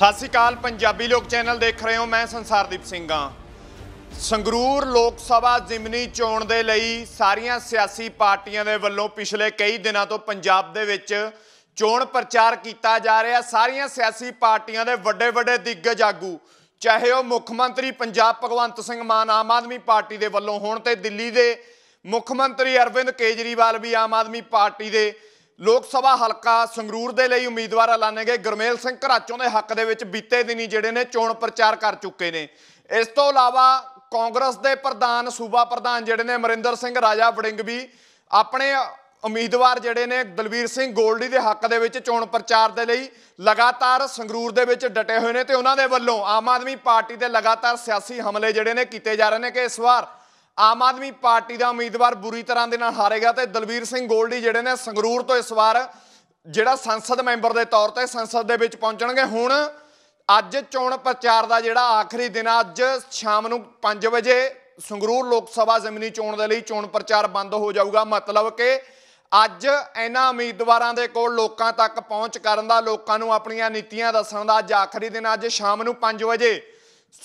ਸਤਿ ਸ੍ਰੀ ਅਕਾਲ ਪੰਜਾਬੀ ਲੋਕ ਚੈਨਲ ਦੇਖ ਰਹੇ ਹੋ ਮੈਂ ਸੰਸਾਰਦੀਪ ਸਿੰਘ ਆ ਸੰਗਰੂਰ ਲੋਕ ਸਭਾ ਜ਼ਿਮਨੀ ਚੋਣ ਦੇ ਲਈ ਸਾਰੀਆਂ ਸਿਆਸੀ ਪਾਰਟੀਆਂ ਦੇ ਵੱਲੋਂ ਪਿਛਲੇ ਕਈ ਦਿਨਾਂ ਤੋਂ ਪੰਜਾਬ ਦੇ ਵਿੱਚ ਚੋਣ ਪ੍ਰਚਾਰ ਕੀਤਾ ਜਾ ਰਿਹਾ ਸਾਰੀਆਂ ਸਿਆਸੀ ਪਾਰਟੀਆਂ ਦੇ ਵੱਡੇ ਵੱਡੇ ਦਿੱਗਜ ਆਗੂ ਚਾਹੇ ਉਹ ਮੁੱਖ ਮੰਤਰੀ ਪੰਜਾਬ ਭਗਵੰਤ ਸਿੰਘ ਮਾਨ ਆਮ ਆਦਮੀ ਪਾਰਟੀ ਦੇ ਵੱਲੋਂ ਹੋਣ ਤੇ ਦਿੱਲੀ ਦੇ ਮੁੱਖ ਮੰਤਰੀ ਅਰਵਿੰਦ ਕੇਜਰੀਵਾਲ ਵੀ ਆਮ ਆਦਮੀ ਪਾਰਟੀ ਦੇ ਲੋਕ ਸਭਾ ਹਲਕਾ ਸੰਗਰੂਰ ਦੇ ਲਈ ਉਮੀਦਵਾਰ ਐਲਾਨੇ ਗਏ ਗੁਰਮੇਲ ਸਿੰਘ ਘਰਾਚੋਂ ਦੇ ਹੱਕ ਦੇ ਵਿੱਚ ਬੀਤੇ ਦਿਨੀ ਜਿਹੜੇ ਨੇ ਚੋਣ ਪ੍ਰਚਾਰ ਕਰ ਚੁੱਕੇ ਨੇ ਇਸ ਤੋਂ ਇਲਾਵਾ ਕਾਂਗਰਸ ਦੇ ਪ੍ਰਧਾਨ ਸੂਬਾ ਪ੍ਰਧਾਨ ਜਿਹੜੇ ਨੇ ਮਰਿੰਦਰ ਸਿੰਘ ਰਾਜਾ ਵੜਿੰਗ ਵੀ ਆਪਣੇ ਉਮੀਦਵਾਰ ਜਿਹੜੇ ਨੇ ਦਲਵੀਰ ਸਿੰਘ ਗੋਲਡੀ ਦੇ ਹੱਕ ਦੇ ਵਿੱਚ ਚੋਣ ਪ੍ਰਚਾਰ ਦੇ ਲਈ ਲਗਾਤਾਰ ਸੰਗਰੂਰ ਦੇ ਵਿੱਚ ਡਟੇ ਹੋਏ ਨੇ ਤੇ ਉਹਨਾਂ ਦੇ ਵੱਲੋਂ ਆਮ ਆਦਮੀ ਪਾਰਟੀ ਦੇ ਲਗਾਤਾਰ ਸਿਆਸੀ ਹਮਲੇ ਜਿਹੜੇ ਨੇ ਕੀਤੇ ਜਾ ਰਹੇ ਨੇ ਕਿ ਇਸ ਵਾਰ ਆਮ ਆਦਮੀ ਪਾਰਟੀ ਦਾ ਉਮੀਦਵਾਰ ਬੁਰੀ ਤਰ੍ਹਾਂ ਦੇ ਨਾਲ ਹਾਰੇਗਾ ਤੇ ਦਲਵੀਰ ਸਿੰਘ ਗੋਲਡੀ ਜਿਹੜੇ ਨੇ ਸੰਗਰੂਰ ਤੋਂ ਇਸ ਵਾਰ ਜਿਹੜਾ ਸੰਸਦ ਮੈਂਬਰ ਦੇ ਤੌਰ ਤੇ ਸੰਸਦ ਦੇ ਵਿੱਚ ਪਹੁੰਚਣਗੇ ਹੁਣ ਅੱਜ ਚੋਣ ਪ੍ਰਚਾਰ ਦਾ ਜਿਹੜਾ ਆਖਰੀ ਦਿਨ ਅੱਜ ਸ਼ਾਮ ਨੂੰ 5 ਵਜੇ ਸੰਗਰੂਰ ਲੋਕ ਸਭਾ ਜ਼ਮੀਨੀ ਚੋਣ ਦੇ ਲਈ ਚੋਣ ਪ੍ਰਚਾਰ ਬੰਦ ਹੋ ਜਾਊਗਾ ਮਤਲਬ ਕਿ ਅੱਜ ਇਹਨਾਂ ਉਮੀਦਵਾਰਾਂ ਦੇ ਕੋਲ ਲੋਕਾਂ ਤੱਕ ਪਹੁੰਚ ਕਰਨ ਦਾ ਲੋਕਾਂ ਨੂੰ ਆਪਣੀਆਂ ਨੀਤੀਆਂ ਦੱਸਣ ਦਾ ਅੱਜ ਆਖਰੀ ਦਿਨ ਅੱਜ ਸ਼ਾਮ ਨੂੰ 5 ਵਜੇ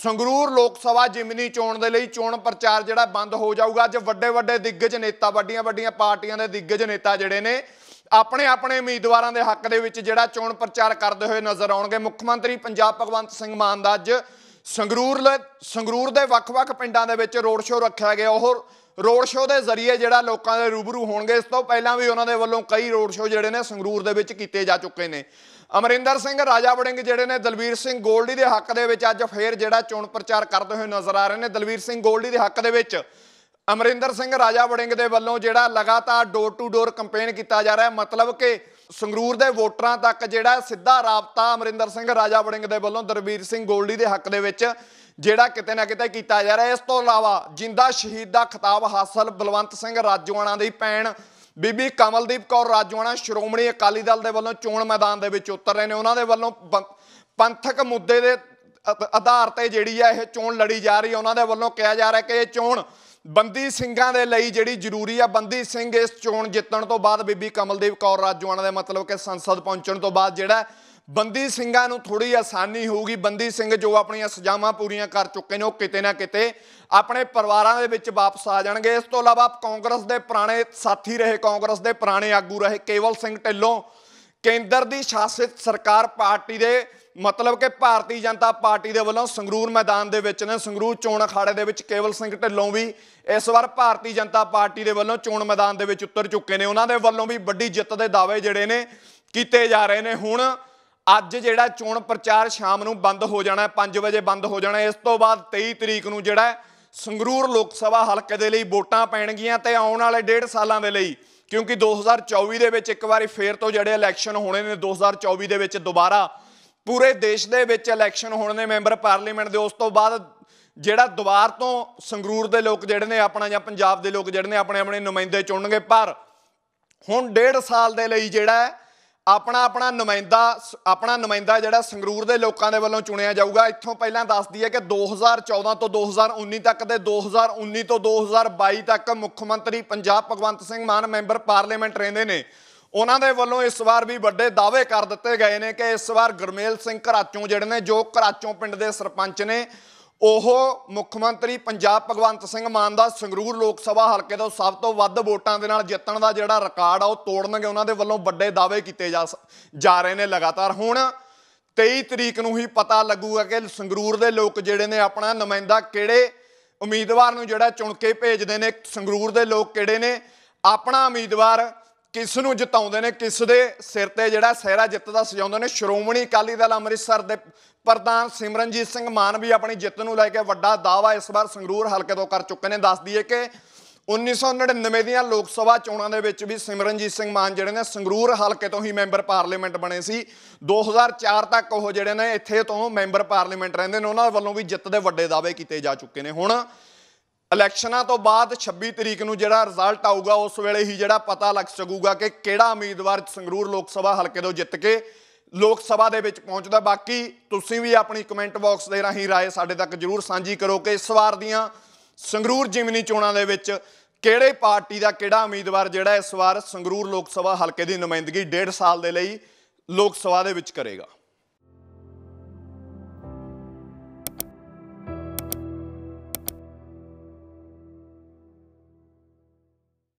ਸੰਗਰੂਰ ਲੋਕ ਸਭਾ ਜਿਮਨੀ ਚੋਣ ਦੇ ਲਈ ਚੋਣ ਪ੍ਰਚਾਰ ਜਿਹੜਾ ਬੰਦ ਹੋ ਜਾਊਗਾ ਅੱਜ ਵੱਡੇ ਵੱਡੇ ਦਿੱਗਜ ਨੇਤਾ ਵੱਡੀਆਂ ਵੱਡੀਆਂ ਪਾਰਟੀਆਂ ਦੇ ਦਿੱਗਜ ਨੇਤਾ ਜਿਹੜੇ ਨੇ ਆਪਣੇ ਆਪਣੇ ਉਮੀਦਵਾਰਾਂ ਦੇ ਹੱਕ ਦੇ ਵਿੱਚ ਜਿਹੜਾ ਚੋਣ ਪ੍ਰਚਾਰ ਕਰਦੇ ਹੋਏ ਨਜ਼ਰ ਆਉਣਗੇ ਮੁੱਖ ਮੰਤਰੀ ਪੰਜਾਬ ਭਗਵੰਤ ਸਿੰਘ ਮਾਨ ਦਾ ਅੱਜ ਸੰਗਰੂਰ ਸੰਗਰੂਰ ਦੇ ਵੱਖ-ਵੱਖ ਪਿੰਡਾਂ ਦੇ ਵਿੱਚ ਰੋਡ ਸ਼ੋਅ ਰੱਖਿਆ ਗਿਆ ਉਹ ਰੋਡ ਸ਼ੋਅ ਦੇ ਜ਼ਰੀਏ ਜਿਹੜਾ ਲੋਕਾਂ ਦੇ ਰੂਬਰੂ ਹੋਣਗੇ ਇਸ ਤੋਂ ਪਹਿਲਾਂ ਵੀ ਉਹਨਾਂ ਦੇ ਵੱਲੋਂ ਕਈ ਰੋਡ ਸ਼ੋਅ ਜਿਹੜੇ ਨੇ ਸੰਗਰੂਰ ਦੇ ਵਿੱਚ ਕੀਤੇ ਜਾ ਚੁੱਕੇ ਨੇ ਅਮਰਿੰਦਰ ਸਿੰਘ ਰਾਜਾ ਵੜਿੰਗ ਜਿਹੜੇ ਨੇ ਦਲਵੀਰ ਸਿੰਘ ਗੋਲਡੀ ਦੇ ਹੱਕ ਦੇ ਵਿੱਚ ਅੱਜ ਫੇਰ ਜਿਹੜਾ ਚੋਣ ਪ੍ਰਚਾਰ ਕਰਦੇ ਹੋਏ ਨਜ਼ਰ ਆ ਰਹੇ ਨੇ ਦਲਵੀਰ ਸਿੰਘ ਗੋਲਡੀ ਦੇ ਹੱਕ ਦੇ ਵਿੱਚ ਅਮਰਿੰਦਰ ਸਿੰਘ ਰਾਜਾ ਵੜਿੰਗ ਦੇ ਵੱਲੋਂ ਜਿਹੜਾ ਲਗਾਤਾਰ ਡੋਰ ਟੂ ਡੋਰ ਕੈਂਪੇਨ ਕੀਤਾ ਜਾ ਰਿਹਾ ਹੈ ਮਤਲਬ ਕਿ ਸੰਗਰੂਰ ਦੇ ਵੋਟਰਾਂ ਤੱਕ ਜਿਹੜਾ ਸਿੱਧਾ ਰਾਬਤਾ ਅਮਰਿੰਦਰ ਸਿੰਘ ਰਾਜਾ ਵੜਿੰਗ ਦੇ ਵੱਲੋਂ ਦਰਬੀਰ ਸਿੰਘ ਗੋਲਡੀ ਦੇ ਹੱਕ ਦੇ ਵਿੱਚ ਜਿਹੜਾ ਕਿਤੇ ਨਾ ਕਿਤੇ ਕੀਤਾ ਜਾ ਰਿਹਾ ਇਸ ਤੋਂ ਇਲਾਵਾ ਜਿੰਦਾ ਸ਼ਹੀਦ ਦਾ ਖਿਤਾਬ ਹਾਸਲ ਬਲਵੰਤ ਸਿੰਘ ਰਾਜੋਆਣਾ ਦੀ ਪੈਣ ਬੀਬੀ ਕਮਲਦੀਪ ਕੌਰ ਰਾਜੋਆਣਾ ਸ਼੍ਰੋਮਣੀ ਅਕਾਲੀ ਦਲ ਦੇ ਵੱਲੋਂ ਚੋਣ ਮੈਦਾਨ ਦੇ ਵਿੱਚ ਉਤਰ ਰਹੇ ਨੇ ਉਹਨਾਂ ਦੇ ਵੱਲੋਂ ਪੰਥਕ ਮੁੱਦੇ ਦੇ ਆਧਾਰ ਤੇ ਜਿਹੜੀ ਆ ਇਹ ਚੋਣ ਲੜੀ ਜਾ ਰਹੀ ਹੈ ਉਹਨਾਂ ਦੇ ਵੱਲੋਂ ਕਿਹਾ ਜਾ ਰਿਹਾ ਕਿ ਇਹ ਚੋਣ ਬੰਦੀ ਸਿੰਘਾਂ ਦੇ ਲਈ ਜਿਹੜੀ ਜ਼ਰੂਰੀ ਆ ਬੰਦੀ ਸਿੰਘ ਇਸ ਚੋਣ ਜਿੱਤਣ ਤੋਂ ਬਾਅਦ ਬੀਬੀ ਕਮਲਦੀਪ ਕੌਰ ਰਾਜੂਆਣਾ ਦਾ ਮਤਲਬ ਕਿ ਸੰਸਦ ਪਹੁੰਚਣ ਤੋਂ ਬਾਅਦ ਜਿਹੜਾ ਬੰਦੀ ਸਿੰਘਾਂ ਨੂੰ ਥੋੜੀ ਆਸਾਨੀ ਹੋਊਗੀ ਬੰਦੀ ਸਿੰਘ ਜੋ ਆਪਣੀਆਂ ਸਜ਼ਾਵਾਂ ਪੂਰੀਆਂ ਕਰ ਚੁੱਕੇ ਨੇ ਉਹ ਕਿਤੇ ਨਾ ਕਿਤੇ ਆਪਣੇ ਪਰਿਵਾਰਾਂ ਦੇ ਵਿੱਚ ਵਾਪਸ ਆ ਜਾਣਗੇ ਇਸ ਤੋਂ ਇਲਾਵਾ ਕਾਂਗਰਸ ਦੇ ਪੁਰਾਣੇ ਸਾਥੀ ਰਹੇ ਕਾਂਗਰਸ ਦੇ ਪੁਰਾਣੇ ਆਗੂ ਰਹੇ ਕੇਵਲ ਸਿੰਘ ਢਿੱਲੋਂ ਕੇਂਦਰ ਦੀ ਸ਼ਾਸਿਤ ਸਰਕਾਰ ਪਾਰਟੀ ਦੇ ਮਤਲਬ ਕਿ ਭਾਰਤੀ ਜਨਤਾ ਪਾਰਟੀ ਦੇ ਵੱਲੋਂ ਸੰਗਰੂਰ ਮੈਦਾਨ ਦੇ ਵਿੱਚ ਨੇ ਸੰਗਰੂਰ ਚੋਣ ਅਖਾੜੇ ਦੇ ਵਿੱਚ ਕੇਵਲ ਸਿੰਘ ਢਿੱਲੋਂ ਵੀ ਇਸ ਵਾਰ ਭਾਰਤੀ ਜਨਤਾ ਪਾਰਟੀ ਦੇ ਵੱਲੋਂ ਚੋਣ ਮੈਦਾਨ ਦੇ ਵਿੱਚ ਉਤਰ ਚੁੱਕੇ ਨੇ ਉਹਨਾਂ ਦੇ ਵੱਲੋਂ ਵੀ ਵੱਡੀ ਜਿੱਤ ਦੇ ਦਾਅਵੇ ਜਿਹੜੇ ਨੇ ਕੀਤੇ ਜਾ ਰਹੇ ਨੇ ਹੁਣ ਅੱਜ ਜਿਹੜਾ ਚੋਣ ਪ੍ਰਚਾਰ ਸ਼ਾਮ ਨੂੰ ਬੰਦ ਹੋ ਜਾਣਾ 5 ਵਜੇ ਬੰਦ ਹੋ ਜਾਣਾ ਇਸ ਤੋਂ ਬਾਅਦ 23 ਤਰੀਕ ਨੂੰ ਜਿਹੜਾ ਸੰਗਰੂਰ ਲੋਕ ਸਭਾ ਹਲਕੇ ਦੇ ਲਈ ਵੋਟਾਂ ਪੈਣਗੀਆਂ ਤੇ ਆਉਣ ਵਾਲੇ 1.5 ਸਾਲਾਂ ਦੇ ਲਈ ਕਿਉਂਕਿ 2024 ਦੇ ਵਿੱਚ ਇੱਕ ਵਾਰੀ ਫੇਰ ਤੋਂ ਜਿਹੜੇ ਇਲੈਕਸ਼ਨ ਹੋਣੇ ਨੇ 2024 ਦੇ ਵਿੱਚ ਦੁਬਾਰਾ ਪੂਰੇ ਦੇਸ਼ ਦੇ ਵਿੱਚ ਇਲੈਕਸ਼ਨ ਹੋਣ ਨੇ ਮੈਂਬਰ ਪਾਰਲੀਮੈਂਟ ਦੇ ਉਸ ਤੋਂ ਬਾਅਦ ਜਿਹੜਾ ਦੁਬਾਰ ਤੋਂ ਸੰਗਰੂਰ ਦੇ ਲੋਕ ਜਿਹੜੇ ਨੇ ਆਪਣਾ ਜਾਂ ਪੰਜਾਬ ਦੇ ਲੋਕ ਜਿਹੜੇ ਨੇ ਆਪਣੇ ਆਪਣੇ ਨੁਮਾਇੰਦੇ ਚੁਣਨਗੇ ਪਰ ਹੁਣ ਡੇਢ ਸਾਲ ਦੇ ਲਈ ਜਿਹੜਾ ਆਪਣਾ ਆਪਣਾ ਨੁਮਾਇੰਦਾ ਆਪਣਾ ਨੁਮਾਇੰਦਾ ਜਿਹੜਾ ਸੰਗਰੂਰ ਦੇ ਲੋਕਾਂ ਦੇ ਵੱਲੋਂ ਚੁਣਿਆ ਜਾਊਗਾ ਇੱਥੋਂ ਪਹਿਲਾਂ ਦੱਸਦੀ ਹੈ ਕਿ 2014 ਤੋਂ 2019 ਤੱਕ ਦੇ 2019 ਤੋਂ 2022 ਤੱਕ ਮੁੱਖ ਮੰਤਰੀ ਪੰਜਾਬ ਭਗਵੰਤ ਸਿੰਘ ਮਾਨ ਮੈਂਬਰ ਪਾਰਲੀਮੈਂਟ ਰਹਿੰਦੇ ਨੇ ਉਹਨਾਂ ਦੇ ਵੱਲੋਂ ਇਸ ਵਾਰ ਵੀ ਵੱਡੇ ਦਾਅਵੇ ਕਰ ਦਿੱਤੇ ਗਏ ਨੇ ਕਿ ਇਸ ਵਾਰ ਗਰਮੇਲ ਸਿੰਘ ਘਰਾਚੋਂ ਜਿਹੜੇ ਨੇ ਜੋ ਘਰਾਚੋਂ ਪਿੰਡ ਦੇ ਸਰਪੰਚ ਨੇ ਉਹ ਮੁੱਖ ਮੰਤਰੀ ਪੰਜਾਬ ਭਗਵੰਤ ਸਿੰਘ ਮਾਨ ਦਾ ਸੰਗਰੂਰ ਲੋਕ ਸਭਾ ਹਲਕੇ ਤੋਂ ਸਭ ਤੋਂ ਵੱਧ ਵੋਟਾਂ ਦੇ ਨਾਲ ਜਿੱਤਣ ਦਾ ਜਿਹੜਾ ਰਿਕਾਰਡ ਆ ਉਹ ਤੋੜਨਗੇ ਉਹਨਾਂ ਦੇ ਵੱਲੋਂ ਵੱਡੇ ਦਾਅਵੇ ਕੀਤੇ ਜਾ ਰਹੇ ਨੇ ਲਗਾਤਾਰ ਹੁਣ 23 ਤਰੀਕ ਨੂੰ ਹੀ ਪਤਾ ਲੱਗੂਗਾ ਕਿ ਸੰਗਰੂਰ ਦੇ ਲੋਕ ਜਿਹੜੇ ਨੇ ਆਪਣਾ ਨੁਮਾਇੰਦਾ ਕਿਹੜੇ ਉਮੀਦਵਾਰ ਨੂੰ ਜਿਹੜਾ ਚੁਣ ਕੇ ਭੇਜਦੇ ਨੇ ਸੰਗਰੂਰ ਦੇ ਲੋਕ ਕਿਹੜੇ ਨੇ ਆਪਣਾ ਉਮੀਦਵਾਰ ਕਿਸ ਨੂੰ ਜਿਤਾਉਂਦੇ ਨੇ ਕਿਸ ਦੇ ਸਿਰ ਤੇ ਜਿਹੜਾ ਸਹਿਰਾ ਜਿੱਤ ਦਾ ਸਜਾਉਂਦੇ ਨੇ ਸ਼੍ਰੋਮਣੀ ਅਕਾਲੀ ਦਲ ਅੰਮ੍ਰਿਤਸਰ ਦੇ ਪ੍ਰਧਾਨ ਸਿਮਰਨਜੀਤ ਸਿੰਘ ਮਾਨ ਵੀ ਆਪਣੀ ਜਿੱਤ ਨੂੰ ਲੈ ਕੇ ਵੱਡਾ ਦਾਵਾ ਇਸ ਵਾਰ ਸੰਗਰੂਰ ਹਲਕੇ ਤੋਂ ਕਰ ਚੁੱਕੇ ਨੇ ਦੱਸ ਦਈਏ ਕਿ 1999 ਦੀਆਂ ਲੋਕ ਸਭਾ ਚੋਣਾਂ ਦੇ ਵਿੱਚ ਵੀ ਸਿਮਰਨਜੀਤ ਸਿੰਘ ਮਾਨ ਜਿਹੜੇ ਨੇ ਸੰਗਰੂਰ ਹਲਕੇ ਤੋਂ ਹੀ ਮੈਂਬਰ ਪਾਰਲੀਮੈਂਟ ਬਣੇ ਸੀ 2004 ਤੱਕ ਉਹ ਜਿਹੜੇ ਨੇ ਇੱਥੇ ਤੋਂ ਮੈਂਬਰ ਪਾਰਲੀਮੈਂਟ ਰਹਿੰਦੇ ਨੇ ਉਹਨਾਂ ਵੱਲੋਂ ਵੀ ਜਿੱਤ ਦੇ ਵੱਡੇ ਦਾਅਵੇ ਕੀਤੇ ਜਾ ਚੁੱਕੇ ਨੇ ਹੁਣ ਇਲੈਕਸ਼ਨਾਂ ਤੋਂ ਬਾਅਦ 26 ਤਰੀਕ ਨੂੰ ਜਿਹੜਾ ਰਿਜ਼ਲਟ ਆਊਗਾ ਉਸ ਵੇਲੇ ਹੀ ਜਿਹੜਾ ਪਤਾ ਲੱਗ ਸਕੂਗਾ ਕਿ ਕਿਹੜਾ ਉਮੀਦਵਾਰ ਸੰਗਰੂਰ ਲੋਕ ਸਭਾ ਹਲਕੇ ਤੋਂ ਜਿੱਤ ਕੇ ਲੋਕ ਸਭਾ ਦੇ ਵਿੱਚ ਪਹੁੰਚਦਾ ਬਾਕੀ ਤੁਸੀਂ ਵੀ ਆਪਣੀ ਕਮੈਂਟ ਬਾਕਸ ਦੇ ਰਾਹੀਂ رائے ਸਾਡੇ ਤੱਕ ਜਰੂਰ ਸਾਂਝੀ ਕਰੋ ਕਿ ਇਸ ਵਾਰ ਦੀਆਂ ਸੰਗਰੂਰ ਜਿਮਨੀ ਚੋਣਾਂ ਦੇ ਵਿੱਚ ਕਿਹੜੇ ਪਾਰਟੀ ਦਾ ਕਿਹੜਾ ਉਮੀਦਵਾਰ ਜਿਹੜਾ ਇਸ ਵਾਰ ਸੰਗਰੂਰ ਲੋਕ ਸਭਾ ਹਲਕੇ ਦੀ ਨੁਮਾਇੰਦਗੀ 1.5 ਸਾਲ ਦੇ ਲਈ ਲੋਕ ਸਭਾ ਦੇ ਵਿੱਚ ਕਰੇਗਾ